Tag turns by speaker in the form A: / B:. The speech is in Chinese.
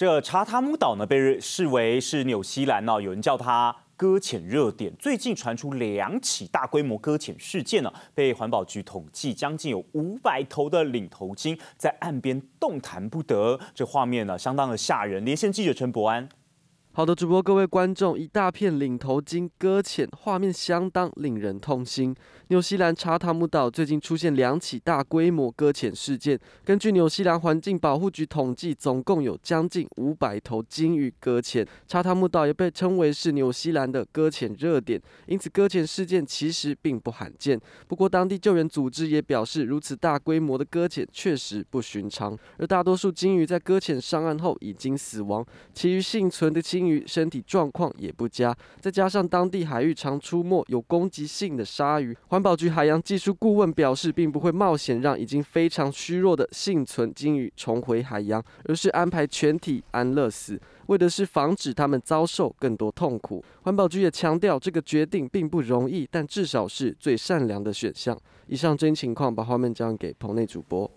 A: 这查塔姆岛呢，被视为是纽西兰哦，有人叫它搁浅热点。最近传出两起大规模搁浅事件呢，被环保局统计，将近有五百头的领头鲸在岸边动弹不得，这画面呢，相当的吓人。连线记者陈博安。好的，主播各位观众，一大片领头
B: 鲸搁浅，画面相当令人痛心。纽西兰查塔姆岛最近出现两起大规模搁浅事件，根据纽西兰环境保护局统计，总共有将近五百头鲸鱼搁浅。查塔姆岛也被称为是纽西兰的搁浅热点，因此搁浅事件其实并不罕见。不过，当地救援组织也表示，如此大规模的搁浅确实不寻常。而大多数鲸鱼在搁浅上岸后已经死亡，其余幸存的鲸。鲸鱼身体状况也不佳，再加上当地海域常出没有攻击性的鲨鱼，环保局海洋技术顾问表示，并不会冒险让已经非常虚弱的幸存鲸鱼重回海洋，而是安排全体安乐死，为的是防止它们遭受更多痛苦。环保局也强调，这个决定并不容易，但至少是最善良的选项。以上真情况，把画面交给棚内主播。